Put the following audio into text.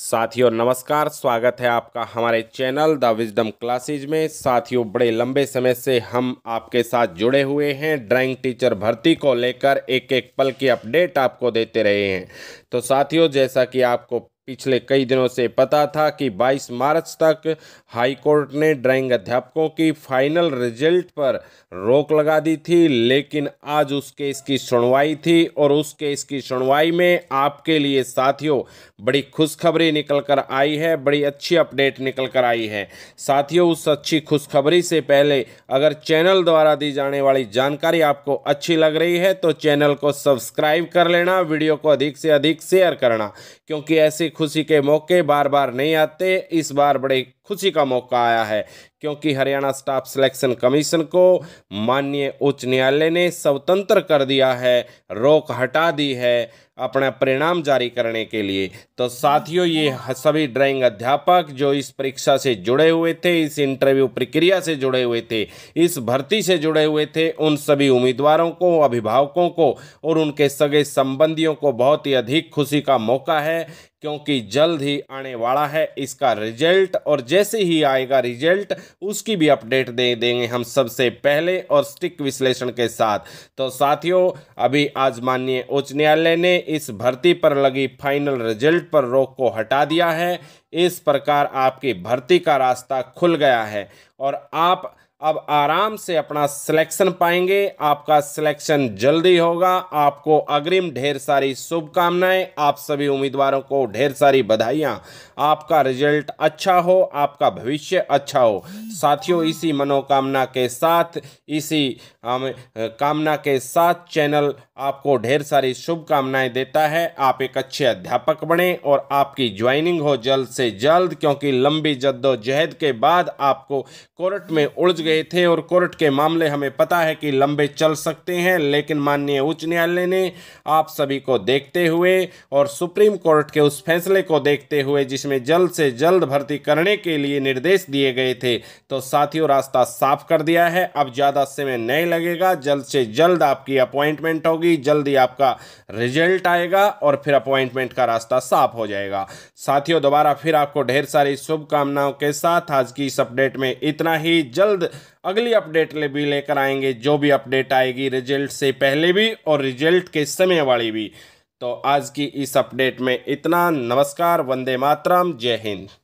साथियों नमस्कार स्वागत है आपका हमारे चैनल द विजडम क्लासेज में साथियों बड़े लंबे समय से हम आपके साथ जुड़े हुए हैं ड्राइंग टीचर भर्ती को लेकर एक एक पल की अपडेट आपको देते रहे हैं तो साथियों जैसा कि आपको पिछले कई दिनों से पता था कि 22 मार्च तक हाईकोर्ट ने ड्राइंग अध्यापकों की फाइनल रिजल्ट पर रोक लगा दी थी लेकिन आज उस केस की सुनवाई थी और उस केस की सुनवाई में आपके लिए साथियों बड़ी खुशखबरी निकल कर आई है बड़ी अच्छी अपडेट निकल कर आई है साथियों उस अच्छी खुशखबरी से पहले अगर चैनल द्वारा दी जाने वाली जानकारी आपको अच्छी लग रही है तो चैनल को सब्सक्राइब कर लेना वीडियो को अधिक से अधिक शेयर करना क्योंकि ऐसी खुशी के मौके बार बार नहीं आते इस बार बड़े खुशी का मौका आया है क्योंकि हरियाणा स्टाफ सिलेक्शन कमीशन को माननीय उच्च न्यायालय ने स्वतंत्र कर दिया है रोक हटा दी है अपना परिणाम जारी करने के लिए तो साथियों ये सभी ड्राइंग अध्यापक जो इस परीक्षा से जुड़े हुए थे इस इंटरव्यू प्रक्रिया से जुड़े हुए थे इस भर्ती से जुड़े हुए थे उन सभी उम्मीदवारों को अभिभावकों को और उनके सगे संबंधियों को बहुत ही अधिक खुशी का मौका है क्योंकि जल्द ही आने वाला है इसका रिजल्ट और जय जैसे ही आएगा रिजल्ट उसकी भी अपडेट दे देंगे हम सबसे पहले और स्टिक विश्लेषण के साथ तो साथियों अभी आज माननीय उच्च न्यायालय ने इस भर्ती पर लगी फाइनल रिजल्ट पर रोक को हटा दिया है इस प्रकार आपकी भर्ती का रास्ता खुल गया है और आप अब आराम से अपना सिलेक्शन पाएंगे आपका सिलेक्शन जल्दी होगा आपको अग्रिम ढेर सारी शुभकामनाएं आप सभी उम्मीदवारों को ढेर सारी बधाइयां आपका रिजल्ट अच्छा हो आपका भविष्य अच्छा हो साथियों इसी मनोकामना के साथ इसी आम, कामना के साथ चैनल आपको ढेर सारी शुभकामनाएं देता है आप एक अच्छे अध्यापक बने और आपकी ज्वाइनिंग हो जल्द से जल्द क्योंकि लंबी जद्दोजहद के बाद आपको कोर्ट में उलझ गए थे और कोर्ट के मामले हमें पता है कि लंबे चल सकते हैं लेकिन माननीय उच्च न्यायालय ने आप सभी को देखते हुए और सुप्रीम कोर्ट के उस फैसले को देखते हुए जिसमें जल्द से जल्द भर्ती करने के लिए निर्देश दिए गए थे तो साथियों रास्ता साफ कर दिया है अब ज़्यादा समय नहीं लगेगा जल्द से जल्द आपकी अपॉइंटमेंट होगी जल्द ही आपका रिजल्ट आएगा और फिर अपॉइंटमेंट का रास्ता साफ हो जाएगा साथियों दोबारा फिर आपको ढेर सारी शुभकामनाओं के साथ आज की इस अपडेट में इतना ही जल्द अगली अपडेट ले भी लेकर आएंगे जो भी अपडेट आएगी रिजल्ट से पहले भी और रिजल्ट के समय वाली भी तो आज की इस अपडेट में इतना नमस्कार वंदे मातरम जय हिंद